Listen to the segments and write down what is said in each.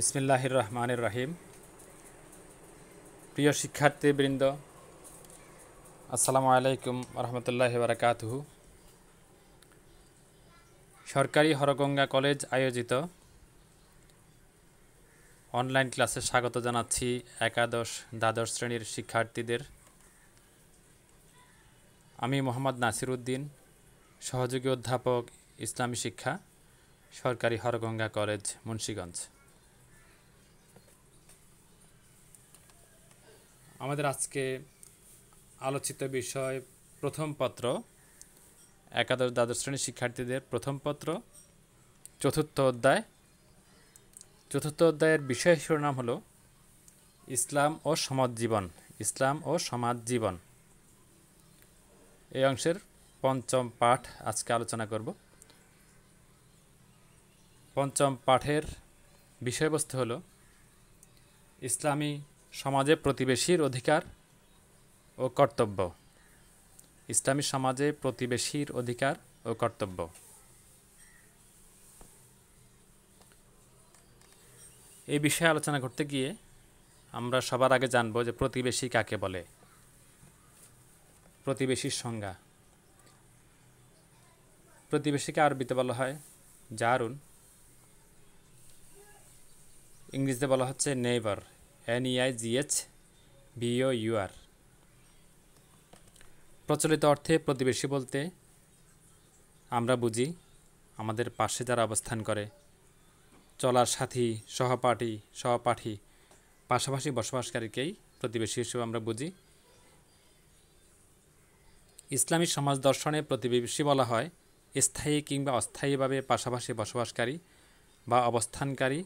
বিসমিল্লাহির রহমানের রাহিম প্রিয় শিক্ষার্থীবৃন্দ আসসালামু আলাইকুম রহমতুল্লাহ বারাকাতহু সরকারি হরগঙ্গা কলেজ আয়োজিত অনলাইন ক্লাসে স্বাগত জানাচ্ছি একাদশ দ্বাদশ শ্রেণীর শিক্ষার্থীদের আমি মোহাম্মদ নাসির উদ্দিন সহযোগী অধ্যাপক ইসলামী শিক্ষা সরকারি হরগঙ্গা কলেজ মুন্সীগঞ্জ আমাদের আজকে আলোচিত বিষয় প্রথম পত্র একাদশ দ্বাদশ শ্রেণীর শিক্ষার্থীদের প্রথম পত্র চতুর্থ অধ্যায় চতুর্থ অধ্যায়ের বিষয় শিরোনাম হলো ইসলাম ও সমাজ জীবন ইসলাম ও সমাজ জীবন এই অংশের পঞ্চম পাঠ আজকে আলোচনা করব পঞ্চম পাঠের বিষয়বস্তু হলো ইসলামী সমাজে প্রতিবেশীর অধিকার ও কর্তব্য ইসলামী সমাজে প্রতিবেশীর অধিকার ও কর্তব্য এই বিষয়ে আলোচনা করতে গিয়ে আমরা সবার আগে জানব যে প্রতিবেশী কাকে বলে প্রতিবেশীর সংজ্ঞা প্রতিবেশীকে আরবিতে বলা হয় জারুন ইংরেজিতে বলা হচ্ছে নেইবার এনইআইজিএচ ভিও ইউআর প্রচলিত অর্থে প্রতিবেশী বলতে আমরা বুঝি আমাদের পাশে যারা অবস্থান করে চলার সাথী সহপাঠী সহপাঠী পাশাপাশি বসবাসকারীকেই প্রতিবেশী হিসেবে আমরা বুঝি ইসলামী সমাজ দর্শনে প্রতিবেশী বলা হয় স্থায়ী কিংবা অস্থায়ীভাবে পাশাপাশি বসবাসকারী বা অবস্থানকারী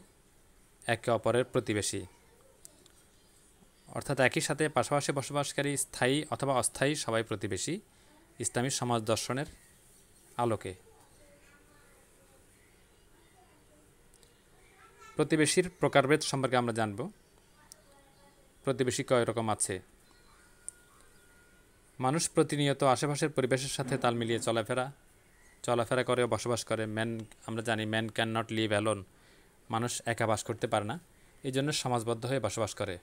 একে অপরের প্রতিবেশী অর্থাৎ একই সাথে পাশাপাশি বসবাসকারী স্থায়ী অথবা অস্থায়ী সবাই প্রতিবেশী ইসলামী সমাজ দর্শনের আলোকে প্রতিবেশীর প্রকারভেদ সম্পর্কে আমরা জানব প্রতিবেশী কয় রকম আছে মানুষ প্রতিনিয়ত আশেপাশের পরিবেশের সাথে তাল মিলিয়ে চলাফেরা চলাফেরা করে বসবাস করে ম্যান আমরা জানি man can not live alone মানুষ একা বাস করতে পারে না এই জন্য সমাজবদ্ধ হয়ে বসবাস করে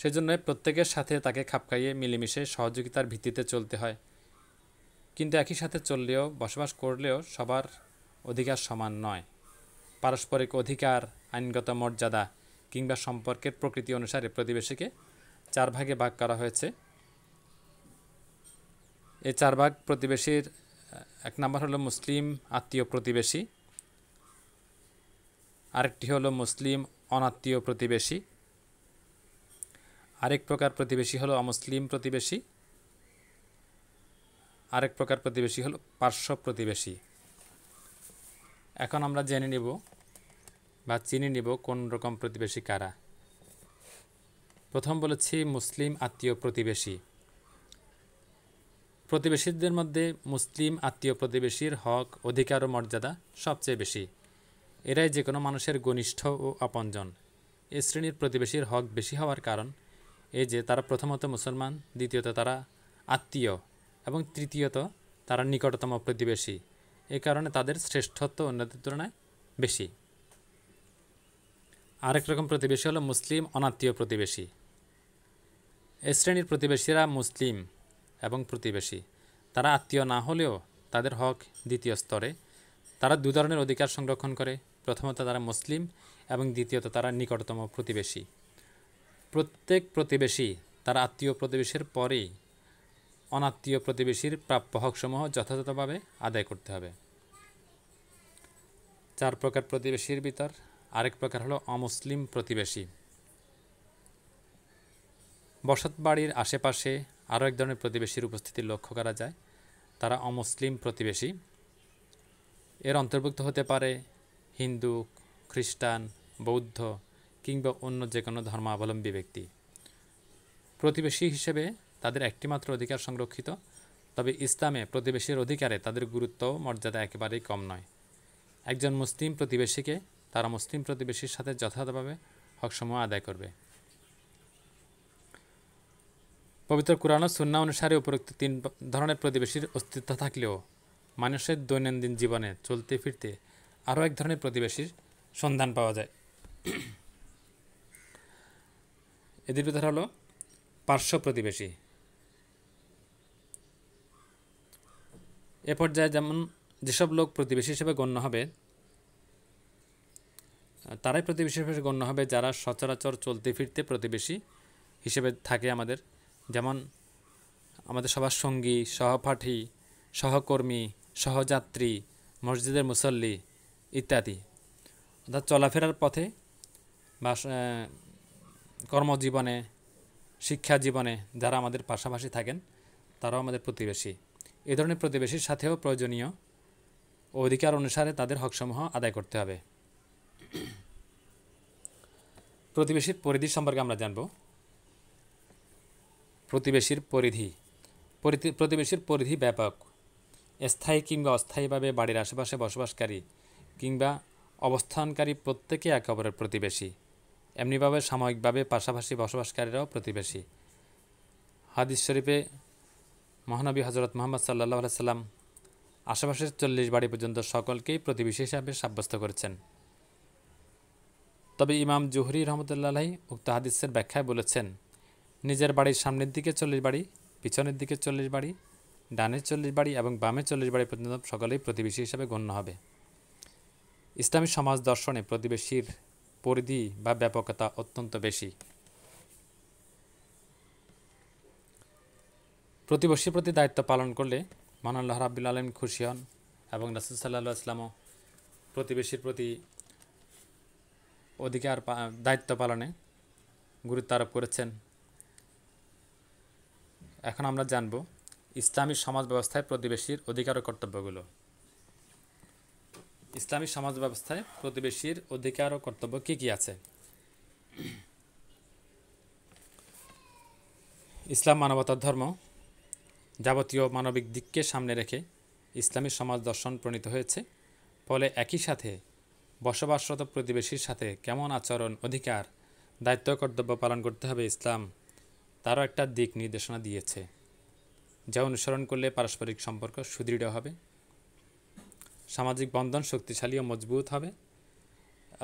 সেজন্য প্রত্যেকের সাথে তাকে খাপ খাইয়ে মিলেমিশে সহযোগিতার ভিত্তিতে চলতে হয় কিন্তু একই সাথে চললেও বসবাস করলেও সবার অধিকার সমান নয় পারস্পরিক অধিকার আইনগত মর্যাদা কিংবা সম্পর্কের প্রকৃতি অনুসারে প্রতিবেশীকে চার ভাগে ভাগ করা হয়েছে এই চার ভাগ প্রতিবেশীর এক নম্বর হলো মুসলিম আত্মীয় প্রতিবেশী আরেকটি হলো মুসলিম অনাত্মীয় প্রতিবেশী আরেক প্রকার প্রতিবেশী হলো অমুসলিম প্রতিবেশী আরেক প্রকার প্রতিবেশী হলো পার্শ্ব প্রতিবেশী এখন আমরা জেনে নিব বা চিনে নিব কোন রকম প্রতিবেশী কারা প্রথম বলেছি মুসলিম আত্মীয় প্রতিবেশী প্রতিবেশীদের মধ্যে মুসলিম আত্মীয় প্রতিবেশীর হক অধিকার ও মর্যাদা সবচেয়ে বেশি এরাই যে কোনো মানুষের ঘনিষ্ঠ ও আপনজন এ শ্রেণীর প্রতিবেশীর হক বেশি হওয়ার কারণ এই যে তারা প্রথমত মুসলমান দ্বিতীয়ত তারা আত্মীয় এবং তৃতীয়ত তারা নিকটতম প্রতিবেশী এ কারণে তাদের শ্রেষ্ঠত্ব অন্যদের তুলনায় বেশি আরেক রকম প্রতিবেশী হলো মুসলিম অনাত্মীয় প্রতিবেশী এ শ্রেণীর প্রতিবেশীরা মুসলিম এবং প্রতিবেশী তারা আত্মীয় না হলেও তাদের হক দ্বিতীয় স্তরে তারা দু ধরনের অধিকার সংরক্ষণ করে প্রথমত তারা মুসলিম এবং দ্বিতীয়ত তারা নিকটতম প্রতিবেশী প্রত্যেক প্রতিবেশী তার আত্মীয় প্রতিবেশীর পরেই অনাত্মীয় প্রতিবেশীর প্রাপ্য হকসমূহ যথাযথভাবে আদায় করতে হবে চার প্রকার প্রতিবেশীর ভিতর আরেক প্রকার হলো অমুসলিম প্রতিবেশী বসত বাড়ির আশেপাশে আরও এক ধরনের প্রতিবেশীর উপস্থিতি লক্ষ্য করা যায় তারা অমুসলিম প্রতিবেশী এর অন্তর্ভুক্ত হতে পারে হিন্দু খ্রিস্টান বৌদ্ধ কিংবা অন্য যে কোনো ধর্মাবলম্বী ব্যক্তি প্রতিবেশী হিসেবে তাদের একটিমাত্র অধিকার সংরক্ষিত তবে ইসলামে প্রতিবেশীর অধিকারে তাদের গুরুত্ব মর্যাদা একেবারেই কম নয় একজন মুসলিম প্রতিবেশীকে তারা মুসলিম প্রতিবেশীর সাথে যথাযথভাবে হকসমূহ আদায় করবে পবিত্র কোরআন সুন্না অনুসারে উপরোক্ত তিন ধরনের প্রতিবেশীর অস্তিত্ব থাকলেও মানুষের দৈনন্দিন জীবনে চলতে ফিরতে আরও এক ধরনের প্রতিবেশীর সন্ধান পাওয়া যায় এদের ভিতরে হলো পার্শ্ব প্রতিবেশী এ পর্যায়ে যেমন যেসব লোক প্রতিবেশী হিসেবে গণ্য হবে তারাই প্রতিবেশী হিসেবে গণ্য হবে যারা সচরাচর চলতে ফিরতে প্রতিবেশী হিসেবে থাকে আমাদের যেমন আমাদের সবার সঙ্গী সহপাঠী সহকর্মী সহযাত্রী মসজিদের মুসল্লি ইত্যাদি অর্থাৎ চলাফেরার পথে বা কর্মজীবনে শিক্ষা জীবনে যারা আমাদের পাশাপাশি থাকেন তারাও আমাদের প্রতিবেশী এ ধরনের প্রতিবেশীর সাথেও প্রয়োজনীয় অধিকার অনুসারে তাদের হকসমূহ আদায় করতে হবে প্রতিবেশীর পরিধি সম্পর্কে আমরা জানব প্রতিবেশীর পরিধি প্রতিবেশীর পরিধি ব্যাপক স্থায়ী কিংবা অস্থায়ীভাবে বাড়ির আশেপাশে বসবাসকারী কিংবা অবস্থানকারী প্রত্যেকে একে অপরের প্রতিবেশী এমনিভাবে সাময়িকভাবে পাশাপাশি বসবাসকারীরাও প্রতিবেশী হাদিস শরীফে মহানবী হজরত মোহাম্মদ সাল্লাহ সাল্লাম আশেপাশের চল্লিশ বাড়ি পর্যন্ত সকলকেই প্রতিবেশী হিসাবে সাব্যস্ত করেছেন তবে ইমাম জুহরি রহমতুল্লাহি উক্ত হাদিসের ব্যাখ্যায় বলেছেন নিজের বাড়ির সামনের দিকে চল্লিশ বাড়ি পিছনের দিকে চল্লিশ বাড়ি ডানের চল্লিশ বাড়ি এবং বামে চল্লিশ বাড়ি পর্যন্ত সকলেই প্রতিবেশী হিসাবে গণ্য হবে ইসলামী সমাজ দর্শনে প্রতিবেশীর পরিধি বা ব্যাপকতা অত্যন্ত বেশি প্রতিবেশীর প্রতি দায়িত্ব পালন করলে মানাল্লাহ রাবুল আলম খুশি হন এবং রাসুল সাল্লাহ ইসলামও প্রতিবেশীর প্রতি অধিকার দায়িত্ব পালনে গুরুত্ব আরোপ করেছেন এখন আমরা জানব ইসলামী সমাজ ব্যবস্থায় প্রতিবেশীর অধিকার ও কর্তব্যগুলো ইসলামী সমাজ ব্যবস্থায় প্রতিবেশীর অধিকার ও কর্তব্য কী কী আছে ইসলাম মানবতার ধর্ম যাবতীয় মানবিক দিককে সামনে রেখে ইসলামী সমাজ দর্শন প্রণীত হয়েছে ফলে একই সাথে বসবাসরত প্রতিবেশীর সাথে কেমন আচরণ অধিকার দায়িত্ব কর্তব্য পালন করতে হবে ইসলাম তারও একটা দিক নির্দেশনা দিয়েছে যা অনুসরণ করলে পারস্পরিক সম্পর্ক সুদৃঢ় হবে সামাজিক বন্ধন শক্তিশালী ও মজবুত হবে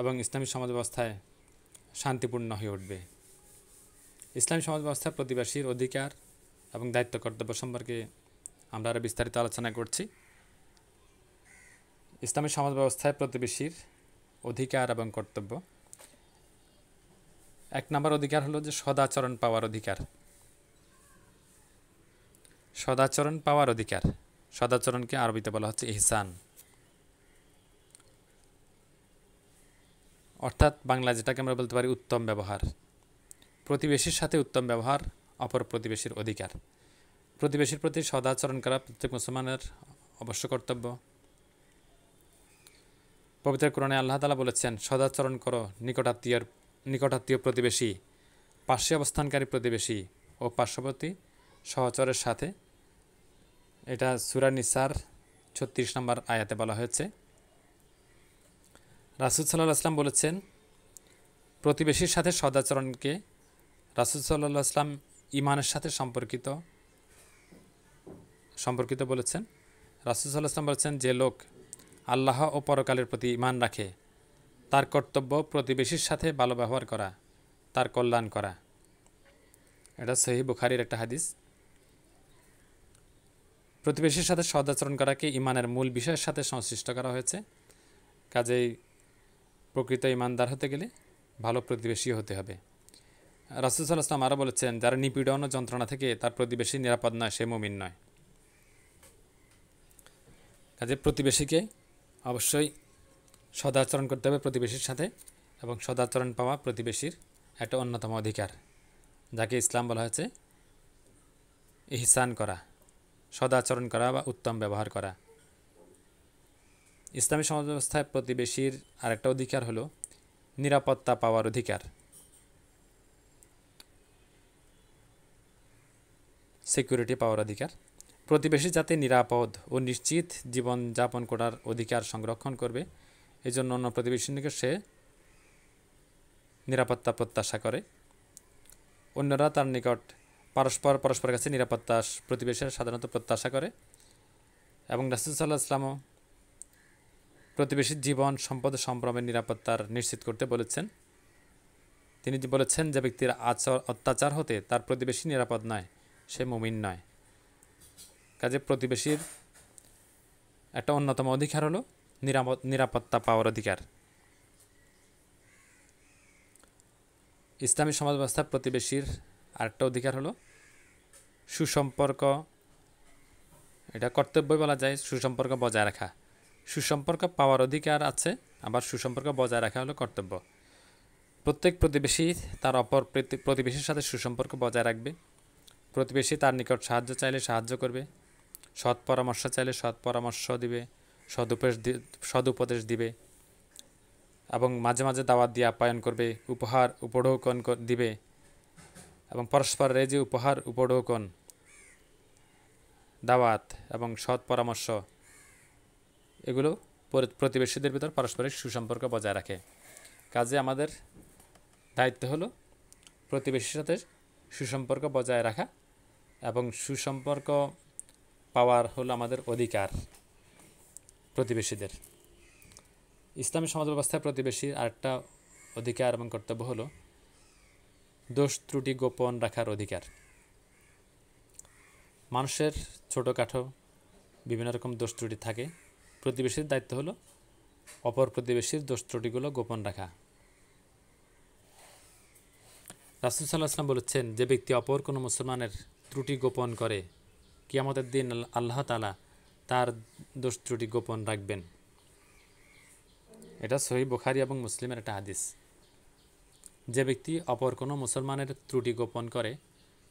এবং ইসলামী সমাজ ব্যবস্থায় শান্তিপূর্ণ হয়ে উঠবে ইসলামী সমাজ ব্যবস্থায় প্রতিবেশীর অধিকার এবং দায়িত্ব কর্তব্য সম্পর্কে আমরা আরও বিস্তারিত আলোচনা করছি ইসলামী সমাজ ব্যবস্থায় প্রতিবেশীর অধিকার এবং কর্তব্য এক নম্বর অধিকার হলো যে সদাচরণ পাওয়ার অধিকার সদাচরণ পাওয়ার অধিকার সদাচরণকে আরবিতে বলা হচ্ছে ইহসান অর্থাৎ বাংলা যেটাকে আমরা বলতে পারি উত্তম ব্যবহার প্রতিবেশীর সাথে উত্তম ব্যবহার অপর প্রতিবেশীর অধিকার প্রতিবেশীর প্রতি সদাচরণ করা প্রত্যেক মুসলমানের অবশ্য কর্তব্য পবিত্র কোরণে আল্লাহ তালা বলেছেন সদাচরণ করো নিকটাত্মীয় নিকটাত্মীয় প্রতিবেশী পার্শ্বে অবস্থানকারী প্রতিবেশী ও পার্শ্ববর্তী সহচরের সাথে এটা সুরানিসার ছত্রিশ নম্বর আয়াতে বলা হয়েছে রাসুল সাল্লাহ আসলাম বলেছেন প্রতিবেশীর সাথে সদাচরণকে রাসুল সাল্লাহ আসলাম ইমানের সাথে সম্পর্কিত সম্পর্কিত বলেছেন রাসুল সাল্লাহ আসলাম বলেছেন যে লোক আল্লাহ ও পরকালের প্রতি ইমান রাখে তার কর্তব্য প্রতিবেশীর সাথে ভালো ব্যবহার করা তার কল্যাণ করা এটা সহি বুখারির একটা হাদিস প্রতিবেশীর সাথে সদাচরণ করাকে ইমানের মূল বিষয়ের সাথে সংশ্লিষ্ট করা হয়েছে কাজেই প্রকৃত ইমানদার হতে গেলে ভালো প্রতিবেশীও হতে হবে রাসুল ইসলাম আরও বলেছেন যারা নিপীড়ন ও যন্ত্রণা থেকে তার প্রতিবেশী নিরাপদ নয় সে মুমিন নয় কাজে প্রতিবেশীকে অবশ্যই সদাচরণ করতে হবে প্রতিবেশীর সাথে এবং সদাচরণ পাওয়া প্রতিবেশীর একটা অন্যতম অধিকার যাকে ইসলাম বলা হয়েছে ইহসান করা সদাচরণ করা বা উত্তম ব্যবহার করা ইসলামী সমাজ ব্যবস্থায় প্রতিবেশীর আরেকটা অধিকার হলো নিরাপত্তা পাওয়ার অধিকার সিকিউরিটি পাওয়ার অধিকার প্রতিবেশী যাতে নিরাপদ ও নিশ্চিত জীবন যাপন করার অধিকার সংরক্ষণ করবে এজন্য অন্য প্রতিবেশীকে সে নিরাপত্তা প্রত্যাশা করে অন্যরা তার নিকট পরস্পর পরস্পরের কাছে নিরাপত্তা প্রতিবেশীরা সাধারণত প্রত্যাশা করে এবং রাসুল সাল্লাহ ইসলামও প্রতিবেশীর জীবন সম্পদ সম্ভ্রমের নিরাপত্তার নিশ্চিত করতে বলেছেন তিনি বলেছেন যে ব্যক্তির আচর অত্যাচার হতে তার প্রতিবেশী নিরাপদ নয় সে মুমিন নয় কাজে প্রতিবেশীর একটা অন্যতম অধিকার হলো নিরাপদ নিরাপত্তা পাওয়ার অধিকার ইসলামী সমাজ ব্যবস্থা প্রতিবেশীর আরেকটা অধিকার হলো সুসম্পর্ক এটা কর্তব্য বলা যায় সুসম্পর্ক বজায় রাখা সুসম্পর্ক পাওয়ার অধিকার আছে আবার সুসম্পর্ক বজায় রাখা হলো কর্তব্য প্রত্যেক প্রতিবেশী তার অপর প্রতিবেশীর সাথে সুসম্পর্ক বজায় রাখবে প্রতিবেশী তার নিকট সাহায্য চাইলে সাহায্য করবে সৎ পরামর্শ চাইলে সৎ পরামর্শ দিবে সদুপদেশ সদুপদেশ দিবে এবং মাঝে মাঝে দাওয়াত দিয়ে আপ্যায়ন করবে উপহার উপঢৌকন দিবে এবং পরস্পরের যে উপহার উপঢৌকন দাওয়াত এবং সৎ পরামর্শ এগুলো প্রতিবেশীদের ভিতর পারস্পরিক সুসম্পর্ক বজায় রাখে কাজে আমাদের দায়িত্ব হলো প্রতিবেশীর সাথে সুসম্পর্ক বজায় রাখা এবং সুসম্পর্ক পাওয়ার হলো আমাদের অধিকার প্রতিবেশীদের ইসলামী সমাজ ব্যবস্থায় প্রতিবেশীর আরেকটা অধিকার এবং কর্তব্য হলো দোষ ত্রুটি গোপন রাখার অধিকার মানুষের ছোটোখাটো বিভিন্ন রকম দোষ ত্রুটি থাকে প্রতিবেশীর দায়িত্ব হলো অপর প্রতিবেশীর দোষ ত্রুটিগুলো গোপন রাখা রাসুল সাল্লাহসাল্লাম আসলাম বলেছেন যে ব্যক্তি অপর কোনো মুসলমানের ত্রুটি গোপন করে কিয়ামতের দিন আল্লাহ তালা তার দোষ ত্রুটি গোপন রাখবেন এটা সহি বুখারি এবং মুসলিমের একটা হাদিস যে ব্যক্তি অপর কোনো মুসলমানের ত্রুটি গোপন করে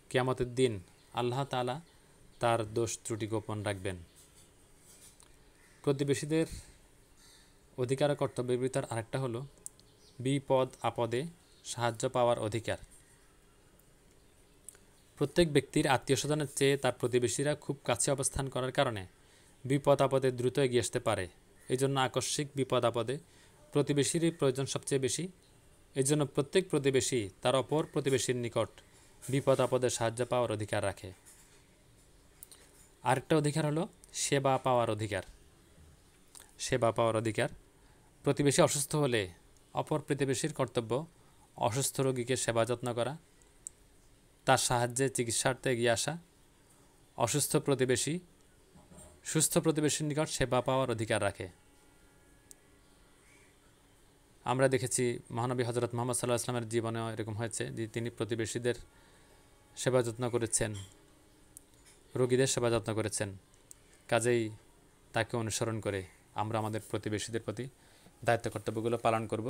কিয়ামতের দিন আল্লাহ তালা তার দোষ ত্রুটি গোপন রাখবেন প্রতিবেশীদের অধিকার কর্তব্য কর্তব্যের আরেকটা হলো বিপদ আপদে সাহায্য পাওয়ার অধিকার প্রত্যেক ব্যক্তির আত্মীয় স্বজনের চেয়ে তার প্রতিবেশীরা খুব কাছে অবস্থান করার কারণে বিপদ আপদে দ্রুত এগিয়ে আসতে পারে এই জন্য আকস্মিক বিপদ আপদে প্রতিবেশীরই প্রয়োজন সবচেয়ে বেশি এই জন্য প্রত্যেক প্রতিবেশী তার অপর প্রতিবেশীর নিকট বিপদ আপদে সাহায্য পাওয়ার অধিকার রাখে আরেকটা অধিকার হলো সেবা পাওয়ার অধিকার সেবা পাওয়ার অধিকার প্রতিবেশী অসুস্থ হলে অপর প্রতিবেশীর কর্তব্য অসুস্থ রোগীকে সেবা যত্ন করা তার সাহায্যে চিকিৎসার্থে এগিয়ে আসা অসুস্থ প্রতিবেশী সুস্থ প্রতিবেশীর নিকট সেবা পাওয়ার অধিকার রাখে আমরা দেখেছি মহানবী হজরত মোহাম্মদ সাল্লাহ আসলামের জীবনে এরকম হয়েছে যে তিনি প্রতিবেশীদের সেবা যত্ন করেছেন রোগীদের সেবা যত্ন করেছেন কাজেই তাকে অনুসরণ করে আমরা আমাদের প্রতিবেশীদের প্রতি দায়িত্ব কর্তব্যগুলো পালন করব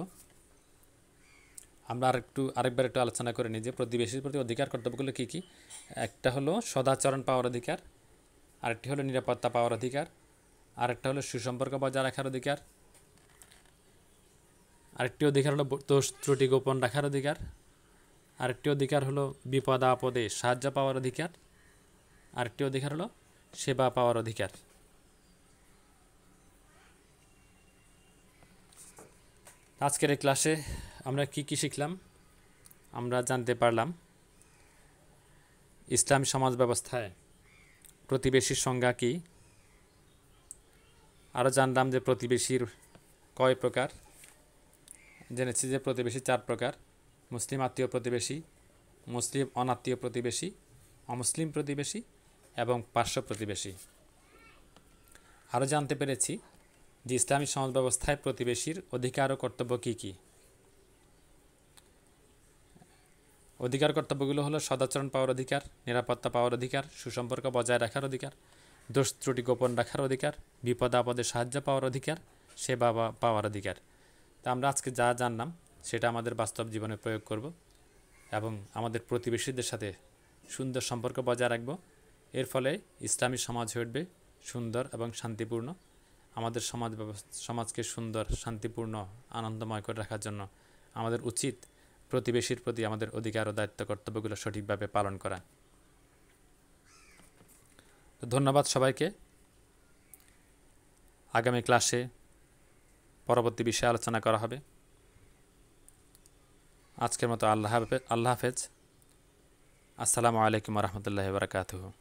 আমরা আরেকটু আরেকবার একটু আলোচনা করে নিই যে প্রতিবেশীর প্রতি অধিকার কর্তব্যগুলো কী কী একটা হলো সদাচরণ পাওয়ার অধিকার আরেকটি হলো নিরাপত্তা পাওয়ার অধিকার আরেকটা হলো সুসম্পর্ক বজায় রাখার অধিকার আরেকটি অধিকার হলো দোষ ত্রুটি গোপন রাখার অধিকার আরেকটি অধিকার হলো বিপদ আপদে সাহায্য পাওয়ার অধিকার আরেকটি অধিকার হলো সেবা পাওয়ার অধিকার আজকের এই ক্লাসে আমরা কি কি শিখলাম আমরা জানতে পারলাম ইসলাম সমাজ ব্যবস্থায় প্রতিবেশীর সংজ্ঞা কী আরও জানলাম যে প্রতিবেশীর কয় প্রকার জেনেছি যে প্রতিবেশী চার প্রকার মুসলিম আত্মীয় প্রতিবেশী মুসলিম অনাত্মীয় প্রতিবেশী অমুসলিম প্রতিবেশী এবং পার্শ্ব প্রতিবেশী আরও জানতে পেরেছি যে ইসলামী সমাজ ব্যবস্থায় প্রতিবেশীর অধিকার ও কর্তব্য কী কী অধিকার কর্তব্যগুলো হলো সদাচরণ পাওয়ার অধিকার নিরাপত্তা পাওয়ার অধিকার সুসম্পর্ক বজায় রাখার অধিকার দোষ ত্রুটি গোপন রাখার অধিকার বিপদ আপদে সাহায্য পাওয়ার অধিকার সেবা পাওয়ার অধিকার তা আমরা আজকে যা জানলাম সেটা আমাদের বাস্তব জীবনে প্রয়োগ করব এবং আমাদের প্রতিবেশীদের সাথে সুন্দর সম্পর্ক বজায় রাখব এর ফলে ইসলামী সমাজ হয়ে উঠবে সুন্দর এবং শান্তিপূর্ণ আমাদের সমাজ সমাজকে সুন্দর শান্তিপূর্ণ আনন্দময় করে রাখার জন্য আমাদের উচিত প্রতিবেশীর প্রতি আমাদের অধিকার ও দায়িত্ব কর্তব্যগুলো সঠিকভাবে পালন করা তো ধন্যবাদ সবাইকে আগামী ক্লাসে পরবর্তী বিষয়ে আলোচনা করা হবে আজকের মতো আল্লাহ আল্লাহ হাফেজ আসসালামু আলাইকুম রহমতুল্লাহ বারকাতহ